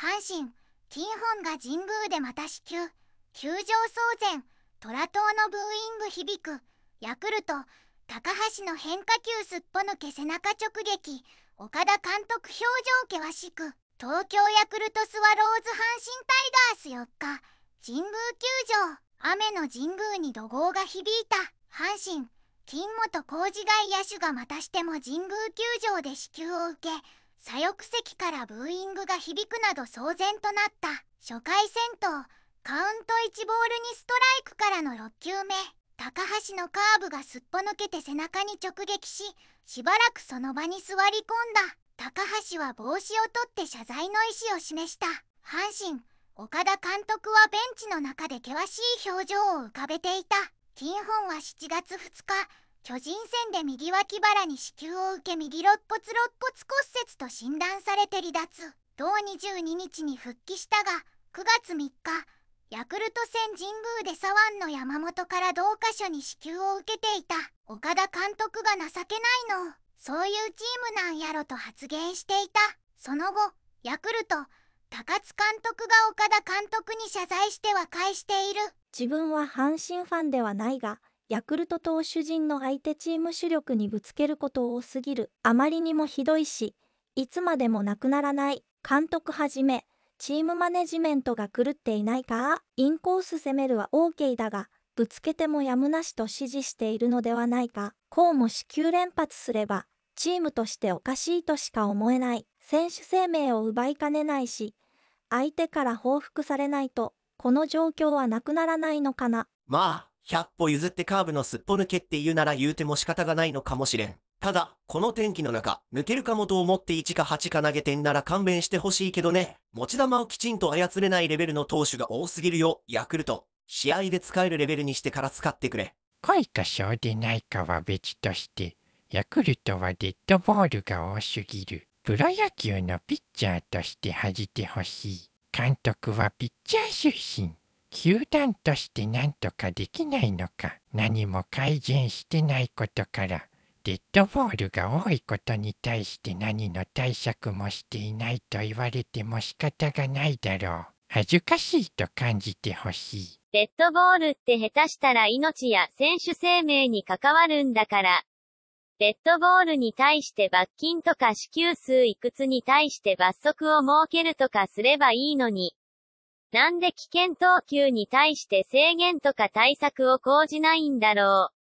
阪神金本が神宮でまた支給球場騒然虎党のブーイング響くヤクルト高橋の変化球すっぽ抜け背中直撃岡田監督表情険しく東京ヤクルトスワローズ阪神タイガース4日神宮球場雨の神宮に怒号が響いた阪神金本工事外野手がまたしても神宮球場で支給を受け左翼席からブーイングが響くなど騒然となった初回戦闘カウント1ボール2ストライクからの6球目高橋のカーブがすっぽ抜けて背中に直撃ししばらくその場に座り込んだ高橋は帽子を取って謝罪の意思を示した阪神岡田監督はベンチの中で険しい表情を浮かべていた金本は7月2日巨人戦で右脇腹に子宮を受け右肋骨肋骨骨折と診断されて離脱同22日に復帰したが9月3日ヤクルト戦神宮で左腕の山本から同箇所に支給を受けていた岡田監督が情けないのそういうチームなんやろと発言していたその後ヤクルト高津監督が岡田監督に謝罪して和解している自分は阪神ファンではないがヤクルト投手陣の相手チーム主力にぶつけること多すぎる、あまりにもひどいし、いつまでもなくならない、監督はじめ、チームマネジメントが狂っていないか、インコース攻めるは OK だが、ぶつけてもやむなしと指示しているのではないか、こうも死球連発すれば、チームとしておかしいとしか思えない、選手生命を奪いかねないし、相手から報復されないと、この状況はなくならないのかな。まあ100歩譲ってカーブのすっぽ抜けって言うなら言うても仕方がないのかもしれん。ただ、この天気の中、抜けるかもと思って1か8か投げてんなら勘弁してほしいけどね。持ち球をきちんと操れないレベルの投手が多すぎるよ、ヤクルト。試合で使えるレベルにしてから使ってくれ。恋か勝でないかは別として、ヤクルトはデッドボールが多すぎる。プロ野球のピッチャーとして恥じてほしい。監督はピッチャー出身。球団として何とかできないのか何も改善してないことからデッドボールが多いことに対して何の対策もしていないと言われても仕方がないだろう恥ずかしいと感じてほしいデッドボールって下手したら命や選手生命に関わるんだからデッドボールに対して罰金とか支給数いくつに対して罰則を設けるとかすればいいのに。なんで危険投球に対して制限とか対策を講じないんだろう。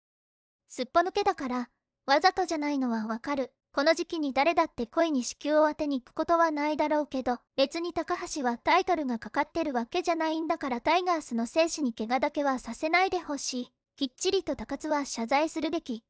すっぽ抜けだから、わざとじゃないのはわかる。この時期に誰だって恋に子宮を当てに行くことはないだろうけど、別に高橋はタイトルがかかってるわけじゃないんだからタイガースの選手に怪我だけはさせないでほしい。きっちりと高津は謝罪するべき。